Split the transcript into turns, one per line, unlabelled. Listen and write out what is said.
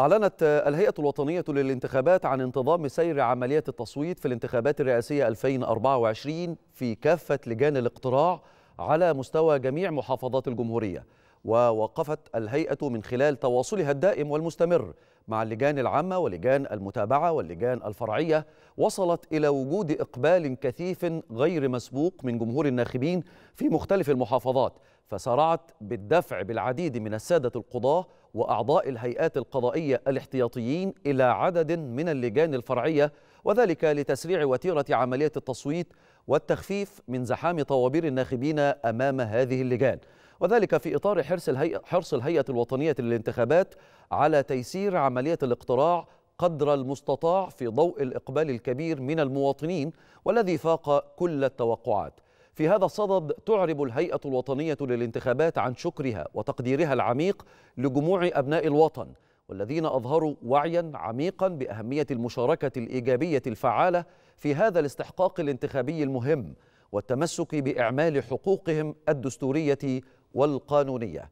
أعلنت الهيئة الوطنية للانتخابات عن انتظام سير عملية التصويت في الانتخابات الرئاسية 2024 في كافة لجان الاقتراع على مستوى جميع محافظات الجمهورية ووقفت الهيئة من خلال تواصلها الدائم والمستمر مع اللجان العامة ولجان المتابعة واللجان الفرعية وصلت إلى وجود إقبال كثيف غير مسبوق من جمهور الناخبين في مختلف المحافظات فسارعت بالدفع بالعديد من السادة القضاة وأعضاء الهيئات القضائية الاحتياطيين إلى عدد من اللجان الفرعية وذلك لتسريع وتيرة عملية التصويت والتخفيف من زحام طوابير الناخبين أمام هذه اللجان وذلك في إطار حرص الهيئة, حرص الهيئة الوطنية للانتخابات على تيسير عملية الاقتراع قدر المستطاع في ضوء الإقبال الكبير من المواطنين والذي فاق كل التوقعات في هذا الصدد تعرب الهيئة الوطنية للانتخابات عن شكرها وتقديرها العميق لجموع أبناء الوطن والذين أظهروا وعيا عميقا بأهمية المشاركة الإيجابية الفعالة في هذا الاستحقاق الانتخابي المهم والتمسك بإعمال حقوقهم الدستورية والقانونية